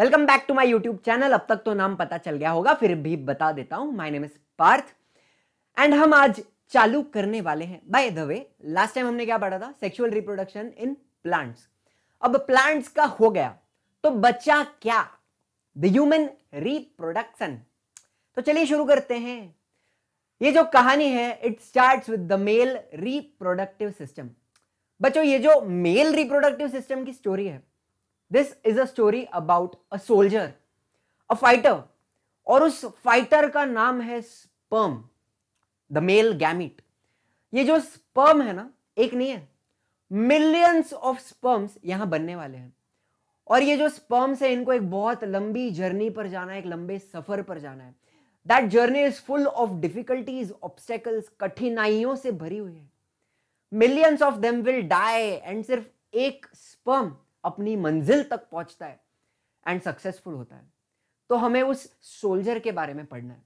Welcome back to my YouTube channel अब तक तो नाम पता चल गया होगा फिर भी बता देता हूं my name is Parth and हम आज चालू करने वाले हैं by the way last time हमने क्या पढ़ा था सेक्सुअल रिप्रोडक्शन इन प्लांट्स अब प्लांट्स का हो गया तो बच्चा क्या द ह्यूमन रिप्रोडक्शन तो चलिए शुरू करते हैं ये जो कहानी है it start with the male reproductive system बच्चों ये जो मेल रिप्रोडक्टिव सिस्टम की स्टोरी है this is a story about a soldier a fighter और उस फाइटर का नाम है स्पर्म द मेल गैमिट ये जो स्पर्म है ना एक नहीं है मिलियंस ऑफ स्पर्म्स यहां बनने वाले हैं और ये जो स्पर्म्स है इनको एक बहुत लंबी जर्नी पर जाना है एक लंबे सफर पर जाना है that journey is full of difficulties obstacles कठिनाइयों से भरी हुई है millions of them will die and सिर्फ एक स्पर्म अपनी मंजिल तक पहुंचता है एंड सक्सेसफुल होता है तो हमें उस सोल्जर के बारे में पढ़ना है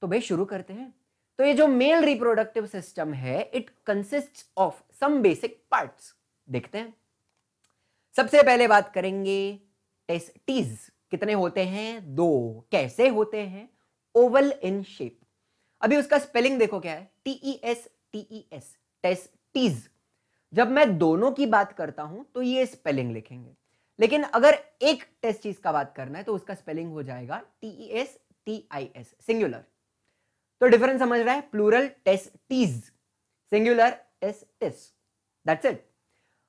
तो भाई शुरू करते हैं तो ये जो मेल रिप्रोडक्टिव सिस्टम है it consist of some basic parts देखते हैं सबसे पहले बात करेंगे टेस्टीज कितने होते हैं दो कैसे होते हैं ओवल इन शेप अभी उसका स्पेलिंग देखो क्या है T E S T S testes जब मैं दोनों की बात करता हूं तो ये स्पेलिंग लिखेंगे लेकिन अगर एक टेस्ट चीज का बात करना है तो उसका स्पेलिंग हो जाएगा T S T I S singular तो डिफरेंस समझ रहा है plural testes singular S that's it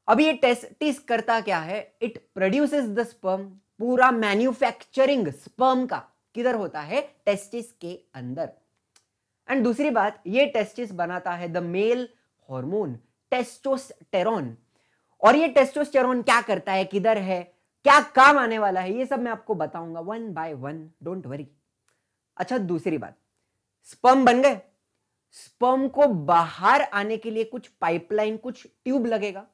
अब ये टेस्टिस करता क्या है इट प्रोड्यूसेस द स्पर्म पूरा मैन्युफैक्चरिंग स्पर्म का किधर होता है टेस्टिस के अंदर एंड दूसरी बात ये टेस्टिस बनाता है द मेल हार्मोन टेस्टोस्टेरोन और ये टेस्टोस्टेरोन क्या करता है किधर है क्या काम आने वाला है ये सब मैं आपको बताऊंगा one by one don't worry अच्छा दूसरी बात स्पर्म बन गए स्पर्म को बाहर आने के लिए कुछ पाइपलाइन कुछ ट्यूब लगेगा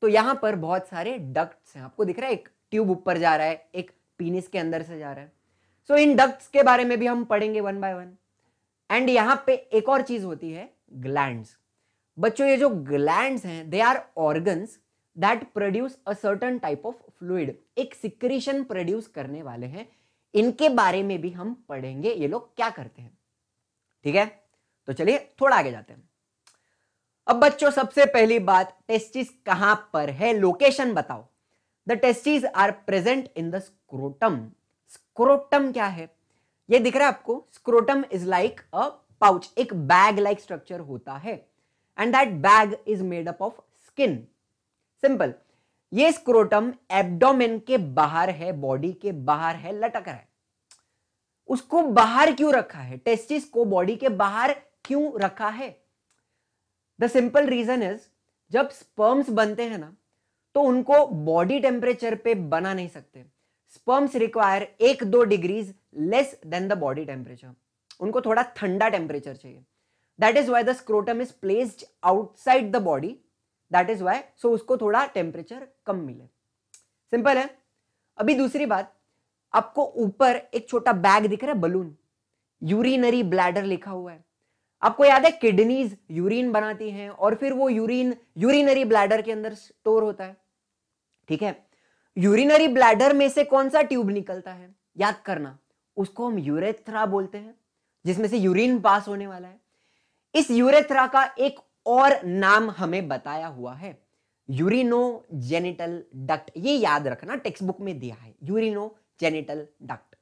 तो यहां पर बहुत सारे डक्ट्स हैं आपको दिख रहा है एक ट्यूब ऊपर जा रहा है एक पीनिस के अंदर से जा रहा है सो so, इन डक्ट्स के बारे में भी हम पढ़ेंगे वन बाय वन एंड यहां पे एक और चीज होती है ग्लैंड्स बच्चों ये जो ग्लैंड हैं they are organs that produce a certain type of fluid एक सिक्रीशन प्रोड्यूस करने वाले हैं इनके बारे में भी हम पढ़ेंगे ये लोग क्या करते हैं ठीक है तो चलिए थोड़ा आगे जाते हैं अब बच्चों सबसे पहली बात टेस्टिस कहां पर है लोकेशन बताओ the testis are present in the scrotum scrotum क्या है ये दिख रहा है आपको scrotum is like a pouch एक बैग लाइक स्ट्रक्चर होता है and that bag is made up of skin simple ये स्क्रोटम एब्डोमेन के बाहर है बॉडी के बाहर है लटक रहा है उसको बाहर क्यों रखा है टेस्टिस को बॉडी के बाहर क्यों रखा है द सिंपल रीजन इज जब स्पर्म्स बनते हैं ना तो उनको बॉडी टेम्परेचर पे बना नहीं सकते स्पर्म्स रिक्वायर एक दो degrees less than the body temperature उनको थोड़ा ठंडा टेम्परेचर चाहिए that is why the scrotum is placed outside the body that is why so उसको थोड़ा टेम्परेचर कम मिले सिंपल है अभी दूसरी बात आपको ऊपर एक छोटा बैग दिख रहा है बलून यूरिनरी ब्लैडर लिखा हुआ है आपको याद है किडनीज यूरिन बनाती हैं और फिर वो यूरिन यूरिनरी ब्लैडर के अंदर स्टोर होता है ठीक है यूरिनरी ब्लैडर में से कौन सा ट्यूब निकलता है याद करना उसको हम यूरेथ्रा बोलते हैं जिसमें से यूरिन पास होने वाला है इस यूरेथ्रा का एक और नाम हमें बताया हुआ है यूरिनो जेनिटल डक्ट ये याद रखना टेक्स्ट बुक में दिया है यूरिनो जेनिटल डक्ट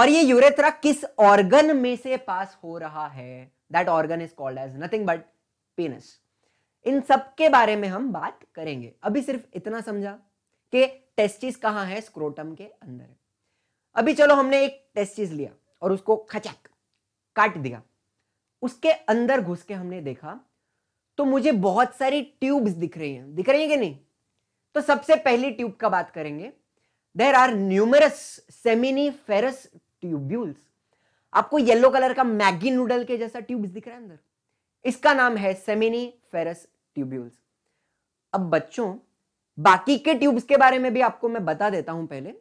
और ये यूरेथ्रा किस ऑर्गन में से पास हो रहा है that organ is called as nothing but penis इन सब के बारे में हम बात करेंगे अभी सिर्फ इतना समझा कि टेस्टिस कहां है स्क्रोटम के अंदर अभी चलो हमने एक टेस्टिस लिया और उसको खचक काट दिया उसके अंदर घुस के हमने देखा तो मुझे बहुत सारी ट्यूब्स दिख रही हैं दिख रही हैं कि नहीं तो सबसे पहली ट्यूब का बात करेंगे there are numerous seminiferous tubules आपको येलो कलर का मैगी नूडल के जैसा ट्यूब्स दिख रहा है अंदर इसका नाम है सेमिनी फेरस ट्यूब्यूल्स अब बच्चों बाकी के ट्यूब्स के बारे में भी आपको मैं बता देता हूं पहले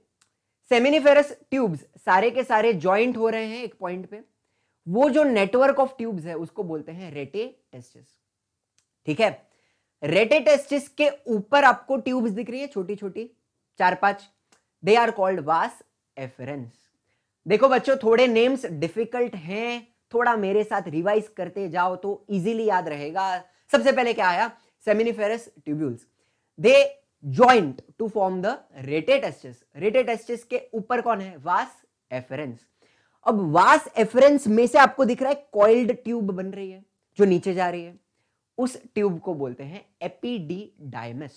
सेमिनी फेरस ट्यूब्स सारे के सारे ज्वाइंट हो रहे हैं एक पॉइंट पे वो जो नेटवर्क ऑफ ट्यूब्स है उसको बोलते हैं रेटे टेस्टिस ठीक है रेटे टेस्टिस के ऊपर आपको ट्यूब्स दिख रही है छोटी छोटी चार पांच दे आर कॉल्ड वास एफरेंस देखो बच्चों थोड़े नेम्स डिफिकल्ट हैं थोड़ा मेरे साथ रिवाइज करते जाओ तो इजीली याद रहेगा सबसे पहले क्या आया seminiferous tubules they joint to form the rete testis rete testis के ऊपर कौन है वास एफरेंस अब वास एफरेंस में से आपको दिख रहा है कॉइल्ड ट्यूब बन रही है जो नीचे जा रही है उस ट्यूब को बोलते हैं डायमस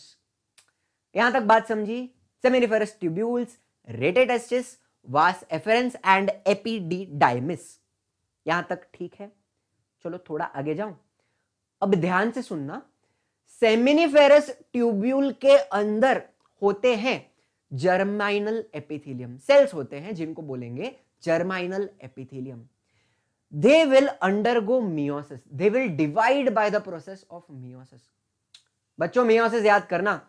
यहां तक बात समझी सेमिनिफेरस ट्यूब्यूल्स रेटेटेस्टिस वास एफरेंस एंड डायमिस यहां तक ठीक है चलो थोड़ा आगे जाऊं अब ध्यान से सुनना सेमिनिफेरस ट्यूब्यूल के अंदर होते हैं जर्माइनल एपिथिलियम सेल्स होते हैं जिनको बोलेंगे germinal epithelium they will undergo meiosis they will divide by the process of meiosis बच्चों मियोसिस याद करना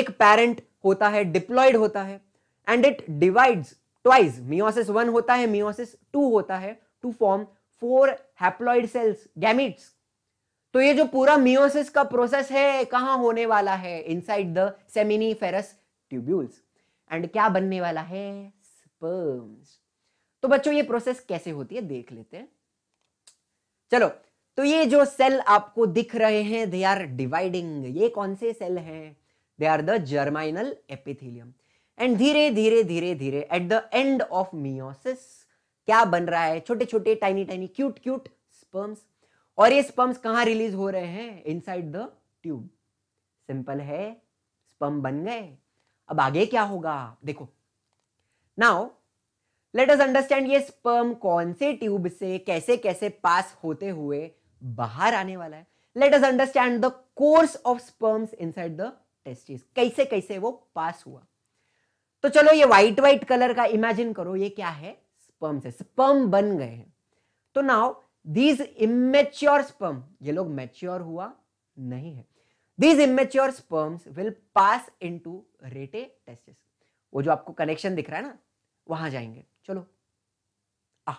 एक पेरेंट होता है डिप्लॉयड होता है and it divides twice meiosis one होता है मियोसिस टू होता है to form four haploid cells gametes तो ये जो पूरा मियोसिस का प्रोसेस है कहां होने वाला है inside the seminiferous tubules and क्या बनने वाला है स्पर्म्स तो बच्चों ये प्रोसेस कैसे होती है देख लेते हैं चलो तो ये जो सेल आपको दिख रहे हैं दे आर डिवाइडिंग ये कौन से सेल हैं they are the germinal epithelium and धीरे धीरे धीरे धीरे at the end of meiosis क्या बन रहा है छोटे छोटे tiny tiny cute cute sperms और ये स्पर्म्स कहाँ रिलीज हो रहे हैं इनसाइड द ट्यूब सिंपल है स्पर्म बन गए अब आगे क्या होगा देखो नाउ लेट अस अंडरस्टैंड ये स्पर्म कौन से ट्यूब से कैसे कैसे पास होते हुए बाहर आने वाला है let us understand the course of sperms inside the testis कैसे कैसे वो पास हुआ तो चलो ये व्हाइट व्हाइट कलर का इमेजिन करो ये क्या है स्पर्म से स्पर्म बन गए हैं तो नाउ दीज इमेच्योर स्पर्म ये लोग मेच्योर हुआ नहीं है these immature sperms will pass into rete testis वो जो आपको कनेक्शन दिख रहा है ना वहां जाएंगे चलो आ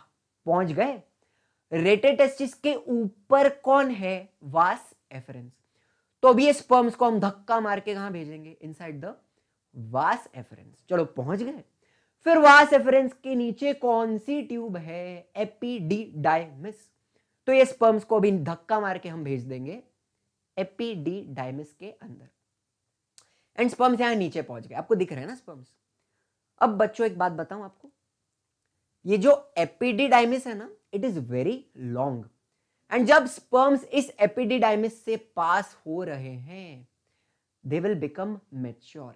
पहुंच गए रेटेड टेस्टिस के ऊपर कौन है वास एफरेंस तो अभी स्पर्म्स को हम धक्का मार के कहा भेजेंगे इनसाइड द वास एफरेंस चलो पहुंच गए फिर वास एफरेंस के नीचे कौन सी ट्यूब है एपीडीडाइमिस तो ये स्पर्म्स को अभी धक्का मार के हम भेज देंगे एपीडीडाइमिस के अंदर एंड स्पर्म्स यहां नीचे पहुंच गए आपको दिख रहे हैं ना स्पर्म्स अब बच्चों एक बात बताऊं आपको ये जो एपिडीडाइमिस है ना it is very long and जब स्पर्म्स इस एपिडीडाइमिस से पास हो रहे हैं they will become mature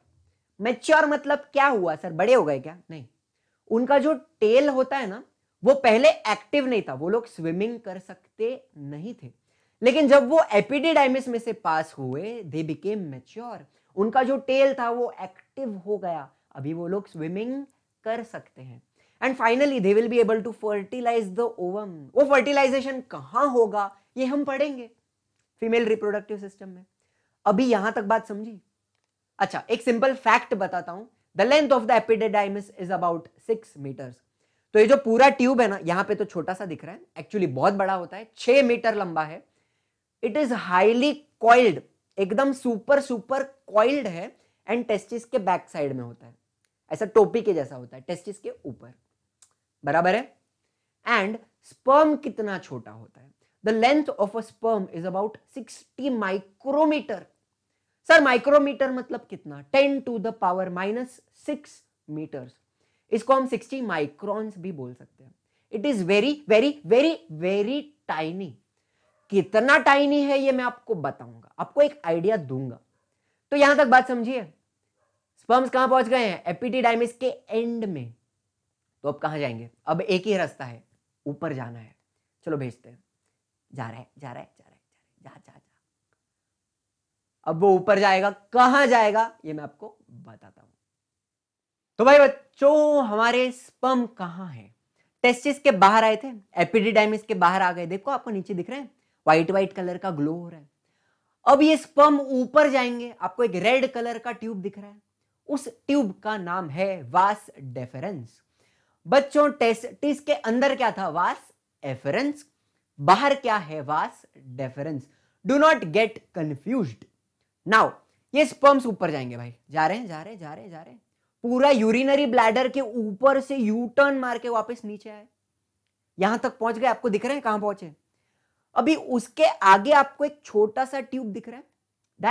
mature मतलब क्या हुआ सर बड़े हो गए क्या नहीं उनका जो टेल होता है ना वो पहले एक्टिव नहीं था वो लोग स्विमिंग कर सकते नहीं थे लेकिन जब वो एपिडीडाइमिस में से पास हुए दे बिकेम मेच्योर उनका जो टेल था वो एक्टिव हो गया अभी वो लोग स्विमिंग कर सकते हैं and finally they will be able to fertilize the ovum वो फर्टिलाइजेशन कहाँ होगा ये हम पढ़ेंगे फीमेल रिप्रोडक्टिव सिस्टम में अभी यहां तक बात समझी अच्छा एक सिंपल फैक्ट बताता हूं the length of the epididymis is about six metres तो ये जो पूरा ट्यूब है ना यहाँ पे तो छोटा सा दिख रहा है एक्चुअली बहुत बड़ा होता है छह मीटर लंबा है इट इज हाईली कॉइल्ड एकदम सुपर सुपर कॉइल्ड है एंड टेस्टिस के बैक साइड में होता है ऐसा टोपी के जैसा होता है टेस्टिस के ऊपर बराबर है एंड स्पर्म कितना छोटा होता है the length of a sperm is about 60 micrometre sir micrometre मतलब कितना 10 to the power minus six metre इसको हम 60 माइक्रॉन्स भी बोल सकते हैं it is very very very very tiny कितना टाइनी है ये मैं आपको बताऊंगा आपको एक आइडिया दूंगा तो यहां तक बात समझिए स्पर्म्स कहां पहुंच गए हैं एपीटीडाइमिस के एंड में तो अब कहाँ जाएंगे अब एक ही रास्ता है ऊपर जाना है चलो भेजते हैं जा रहा है जा रहा है जा रहा है जा जा जा जा अब वो ऊपर जाएगा कहाँ जाएगा ये मैं आपको बताता हूँ तो भाई बच्चों हमारे स्पम कहाँ है टेस्टिस के बाहर आए थे एपिडिडाइमिस के बाहर आ गए देखो आपको नीचे दिख रहे हैं व्हाइट व्हाइट कलर का ग्लो हो रहा है अब ये स्पम ऊपर जाएंगे आपको एक रेड कलर का ट्यूब दिख रहा है उस ट्यूब का नाम है वास डेफरेंस बच्चों टेस्टिस के अंदर क्या था वास एफरेंस बाहर क्या है vas deferens do not get confuse now ये स्पर्म्स ऊपर जाएंगे भाई जा रहे हैं जा रहे हैं जा रहे हैं जा रहे हैं पूरा यूरिनरी ब्लैडर के ऊपर से यू टर्न मार के वापस नीचे आए यहां तक पहुंच गए आपको दिख रहे हैं कहां पहुंचे अभी उसके आगे आपको एक छोटा सा ट्यूब दिख रहा है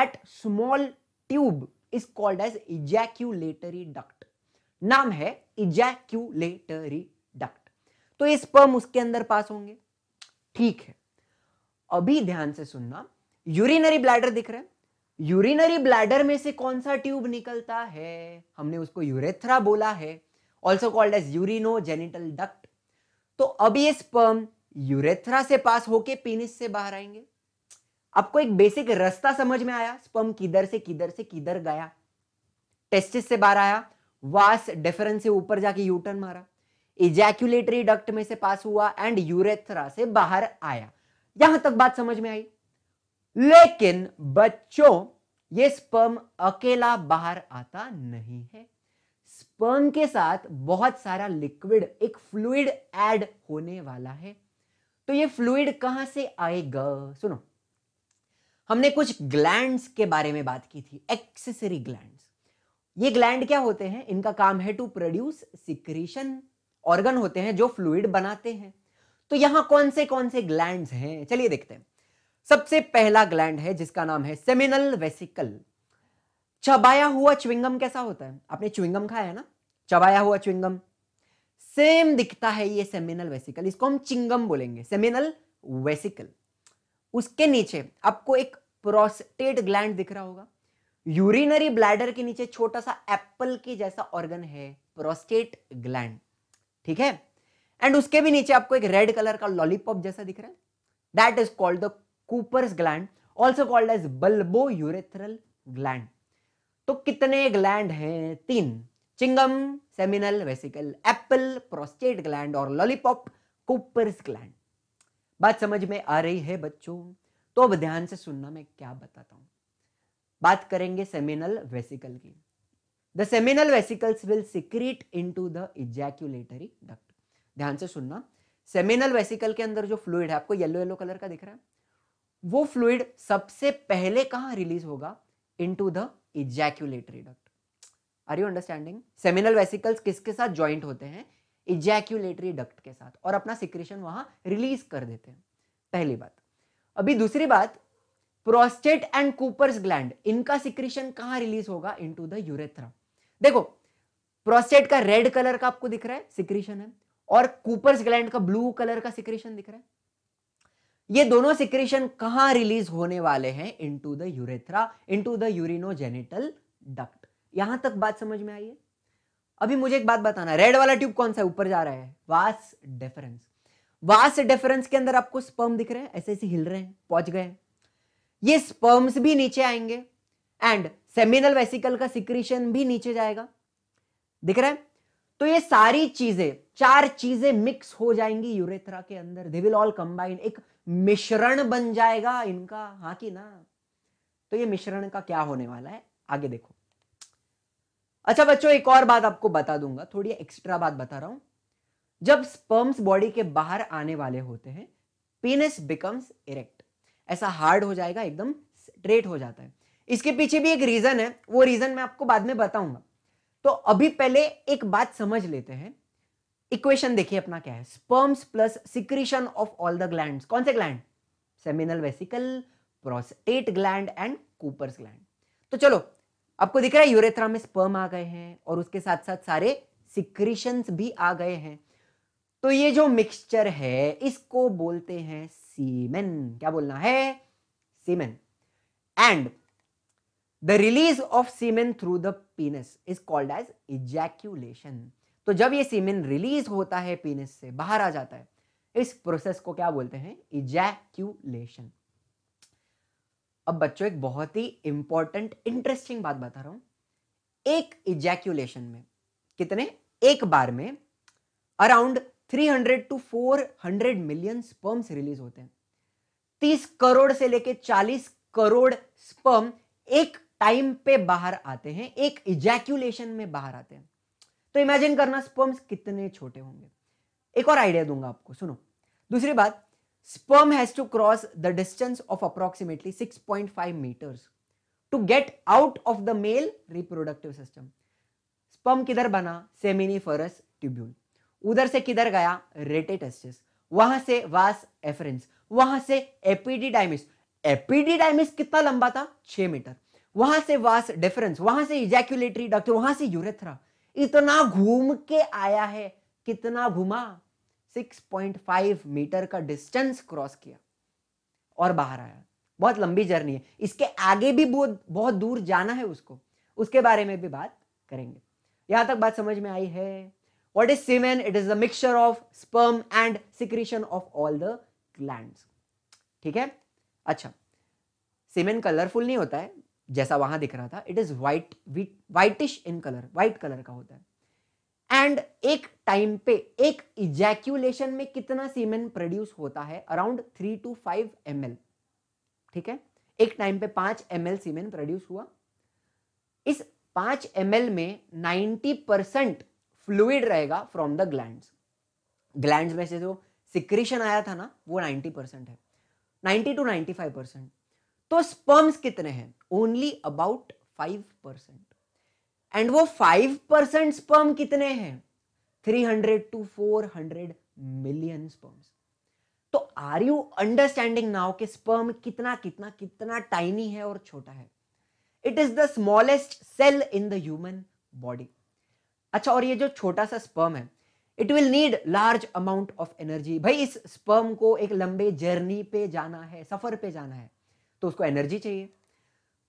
that small tube is called as ejaculatory duct नाम है इजैक्यूलेटरी डक्ट तो ये स्पर्म उसके अंदर पास होंगे ठीक है अभी ध्यान से सुनना यूरिनरी ब्लैडर दिख रहे हैं यूरिनरी ब्लैडर में से कौन सा ट्यूब निकलता है हमने उसको यूरेथ्रा बोला है also called as urinogenital duct तो अब ये स्पर्म यूरेथ्रा से पास होके पीनिस से बाहर आएंगे आपको एक बेसिक रास्ता समझ में आया स्पर्म किधर से किधर से किधर गया टेस्टिस से बाहर आया वास डेफरेंस से ऊपर जाके यूटर्न मारा इजैक्यूलेटरी डक्ट में से पास हुआ एंड यूरेथ्रा से बाहर आया यहां तक बात समझ में आई लेकिन बच्चों ये स्पर्म अकेला बाहर आता नहीं है स्पर्म के साथ बहुत सारा लिक्विड एक फ्लूड ऐड होने वाला है तो ये फ्लूड कहां से आएगा सुनो हमने कुछ ग्लैंड्स के बारे में बात की थी एक्सेसरी ग्लैंड ये ग्लैंड क्या होते हैं इनका काम है टू प्रोड्यूस सिक्रीशन ऑर्गन होते हैं जो फ्लूइड बनाते हैं तो यहां कौन से कौन से ग्लैंड हैं चलिए देखते हैं सबसे पहला ग्लैंड है जिसका नाम है सेमिनल वेसिकल चबाया हुआ च्विंगम कैसा होता है आपने च्विंगम खाया है ना चबाया हुआ च्विंगम सेम दिखता है ये सेमिनल वेसिकल इसको हम चिंगम बोलेंगे सेमिनल वेसिकल उसके नीचे आपको एक प्रोस्टेट ग्लैंड दिख रहा होगा यूरिनरी ब्लैडर के नीचे छोटा सा एप्पल के जैसा ऑर्गन है प्रोस्टेट ग्लैंड ठीक है एंड उसके भी नीचे आपको एक रेड कलर का लॉलीपॉप जैसा दिख रहा है that is called the Cowper's gland also called as bulbo urethral gland तो कितने ग्लैंड हैं तीन chewing gum seminal vesicle apple prostate gland और लॉलीपॉप कूपर्स ग्लैंड बात समझ में आ रही है बच्चों तो अब ध्यान से सुनना मैं क्या बताता हूं बात करेंगे सेमिनल वेसिकल की the seminal vesicles will secrete into the ejaculatory duct ध्यान से सुनना सेमिनल वेसिकल के अंदर जो फ्लूड है आपको येलो येलो कलर का दिख रहा है वो फ्लूड सबसे पहले कहाँ रिलीज होगा into the ejaculatory duct are you understanding seminal vesicles किसके साथ ज्वाइंट होते हैं इजैक्यूलेटरी डक्ट के साथ और अपना सिक्रेशन वहां रिलीज कर देते हैं पहली बात अभी दूसरी बात प्रोस्टेट एंड कूपर्स ग्लैंड इनका सिक्रीशन कहां रिलीज होगा इनटू द यूरेथ्रा देखो प्रोस्टेट का रेड कलर का आपको दिख रहा है सिक्रीशन है और कूपर्स ग्लैंड का ब्लू कलर का सिक्रीशन दिख रहा है ये दोनों सिक्रीशन कहां रिलीज होने वाले हैं into the urethra into the urinogenital duct यहां तक बात समझ में आई है अभी मुझे एक बात बताना रेड वाला ट्यूब कौन सा ऊपर जा रहा है वास डेफरेंस वास डेफरेंस के अंदर आपको स्पर्म दिख रहे हैं ऐसे ऐसे हिल रहे हैं पहुंच गए ये स्पर्म्स भी नीचे आएंगे एंड सेमिनल वेसिकल का सिक्रीशन भी नीचे जाएगा दिख रहा है तो ये सारी चीजें चार चीजें मिक्स हो जाएंगी यूरेथ्रा के अंदर दे विल ऑल कंबाइन एक मिश्रण बन जाएगा इनका हा कि ना तो ये मिश्रण का क्या होने वाला है आगे देखो अच्छा बच्चों एक और बात आपको बता दूंगा थोड़ी एक्स्ट्रा बात बता रहा हूं जब स्पर्म्स बॉडी के बाहर आने वाले होते हैं पीनस बिकम्स इरेक्ट ऐसा हार्ड हो जाएगा एकदम स्ट्रेट हो जाता है इसके पीछे भी एक रीजन है वो रीजन मैं आपको बाद में बताऊंगा तो अभी पहले एक बात समझ लेते हैं इक्वेशन देखिए अपना क्या है sperms plus secretion of all the gland कौन से gland seminal vesicle prostate gland and Cowper's gland तो चलो आपको दिख रहा है यूरेथ्रा में स्पर्म आ गए हैं और उसके साथ साथ सारे सिक्रीशंस भी आ गए हैं तो ये जो मिक्सचर है इसको बोलते हैं सीमेन क्या बोलना है semen and the release of semen through the penis is called as ejaculation तो जब ये सीमेन रिलीज होता है पीनस से बाहर आ जाता है इस प्रोसेस को क्या बोलते हैं इजैक्यूलेशन अब बच्चों एक बहुत ही इंपॉर्टेंट इंटरेस्टिंग बात बता रहा हूं एक इजैक्यूलेशन में कितने एक बार में around 300 to 400 million sperms release होते हैं 30 करोड़ से लेके 40 करोड़ स्पर्म एक टाइम पे बाहर आते हैं एक इजैक्यूलेशन में बाहर आते हैं तो इमेजिन करना स्पर्म्स कितने छोटे होंगे एक और आइडिया दूंगा आपको सुनो दूसरी बात sperm has to cross the distance of approximately 6.5 metres to get out of the male reproductive system sperm किधर बना सेमिनिफरस ट्यूब्यूल उधर से किधर गया रेटेटस वहां से वास एफरेंस वहां से एपीडीडाइमिस एपीडीडाइमिस कितना लंबा था छह मीटर वहां से वास डिफरेंस वहां से इजैक्यूलेटरी डॉक्टर वहां से यूरेथ्रा इतना घूम के आया है कितना घुमा 6.5 मीटर का डिस्टेंस क्रॉस किया और बाहर आया बहुत लंबी जर्नी है इसके आगे भी बहुत बहुत दूर जाना है उसको उसके बारे में भी बात करेंगे यहां तक बात समझ में आई है What is semen? It is the mixture of sperm and secretion of all the glands. ठीक है अच्छा सीमेन कलरफुल नहीं होता है जैसा वहां दिख रहा था it is white whitish in colour white colour का होता है एंड एक टाइम पे एक इजैक्यूलेशन में कितना सीमेन प्रोड्यूस होता है around three to five M ठीक है एक टाइम पे पांच एम एल सीमेन प्रोड्यूस हुआ इस पांच एम में नाइन्टी परसेंट फ्लूड रहेगा फ्रॉम द ग्लैंड ग्लैंड में से जो सिक्रीशन आया था ना वो 90 परसेंट है 90 टू 95 परसेंट तो स्पर्म्स कितने हैं ओनली अबाउट 5 परसेंट एंड वो 5 परसेंट स्पर्म कितने हैं 300 टू 400 मिलियन स्पर्म्स तो आर यू अंडरस्टैंडिंग नाउ कि स्पर्म कितना कितना कितना टाइनी है और छोटा है it is the smallest cell in the human body अच्छा और ये जो छोटा सा स्पर्म है it will need large amount of energy भाई इस स्पर्म को एक लंबे जर्नी पे जाना है सफर पे जाना है तो उसको एनर्जी चाहिए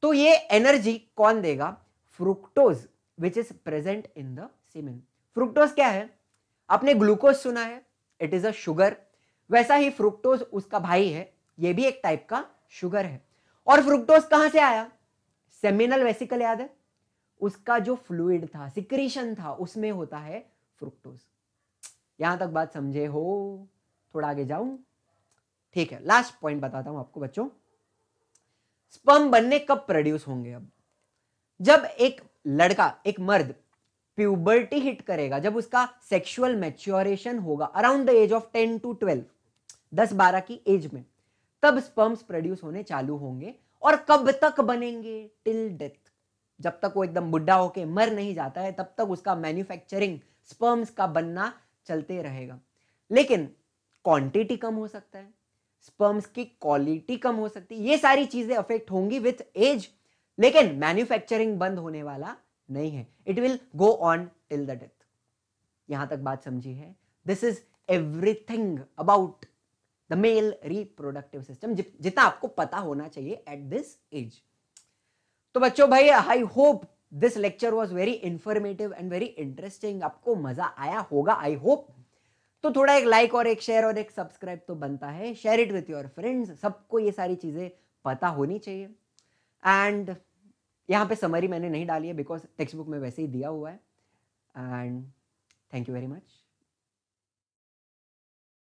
तो ये एनर्जी कौन देगा fructose which is present in the semen fructose क्या है आपने ग्लूकोज सुना है इट इज अ शुगर वैसा ही फ्रुक्टोज उसका भाई है ये भी एक टाइप का शुगर है और फ्रुक्टोज कहां से आया सेमिनल वेसिकल याद है उसका जो फ्लूड था सिक्रीशन था उसमें होता है फ्रुक्टोज यहां तक बात समझे हो थोड़ा आगे जाऊं ठीक है लास्ट पॉइंट बताता हूं आपको बच्चों स्पर्म बनने कब प्रोड्यूस होंगे अब जब एक लड़का एक मर्द प्यूबर्टी हिट करेगा जब उसका सेक्सुअल मैच्योरेशन होगा around the age of ten to twelve दस बारह की एज में तब स्पर्म्स प्रोड्यूस होने चालू होंगे और कब तक बनेंगे टिल डेथ जब तक वो एकदम बुढ़ा होके मर नहीं जाता है तब तक उसका मैन्युफैक्चरिंग स्पर्म्स का बनना चलते रहेगा लेकिन क्वांटिटी कम हो सकता है स्पर्म्स की क्वालिटी कम हो सकती है ये सारी चीज़ें अफेक्ट होंगी विथ एज लेकिन मैन्युफैक्चरिंग बंद होने वाला नहीं है it will go on till the death यहां तक बात समझी है this is everything about the male reproductive system जितना आपको पता होना चाहिए एट दिस एज तो बच्चों भाई I hope this lecture was very informative and very interesting आपको मजा आया होगा आई होप तो थोड़ा एक लाइक और एक शेयर और एक सब्सक्राइब तो बनता है share it with your friends सबको ये सारी चीज़ें पता होनी चाहिए एंड यहाँ पे समरी मैंने नहीं डाली है बिकॉज टेक्स्ट बुक में वैसे ही दिया हुआ है and thank you very much